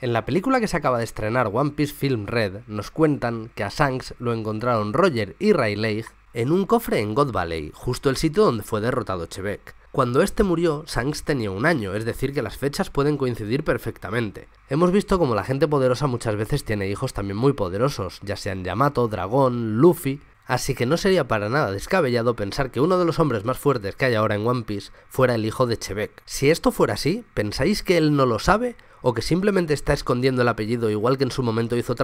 En la película que se acaba de estrenar One Piece Film Red nos cuentan que a Shanks lo encontraron Roger y Rayleigh en un cofre en God Valley, justo el sitio donde fue derrotado Chebek. Cuando este murió, Shanks tenía un año, es decir que las fechas pueden coincidir perfectamente. Hemos visto como la gente poderosa muchas veces tiene hijos también muy poderosos, ya sean Yamato, Dragón, Luffy, Así que no sería para nada descabellado pensar que uno de los hombres más fuertes que hay ahora en One Piece fuera el hijo de Chebek. Si esto fuera así, ¿pensáis que él no lo sabe? ¿O que simplemente está escondiendo el apellido igual que en su momento hizo otra